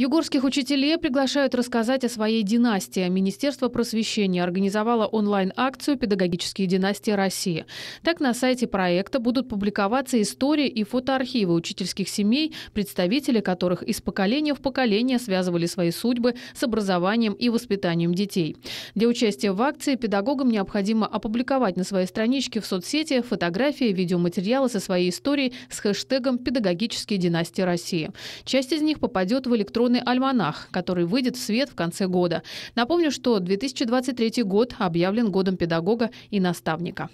Югорских учителей приглашают рассказать о своей династии. Министерство просвещения организовало онлайн-акцию «Педагогические династии России». Так, на сайте проекта будут публиковаться истории и фотоархивы учительских семей, представители которых из поколения в поколение связывали свои судьбы с образованием и воспитанием детей. Для участия в акции педагогам необходимо опубликовать на своей страничке в соцсети фотографии, видеоматериалы со своей историей с хэштегом «Педагогические династии России». Часть из них попадет в электронную электронный альманах, который выйдет в свет в конце года. Напомню, что 2023 год объявлен годом педагога и наставника.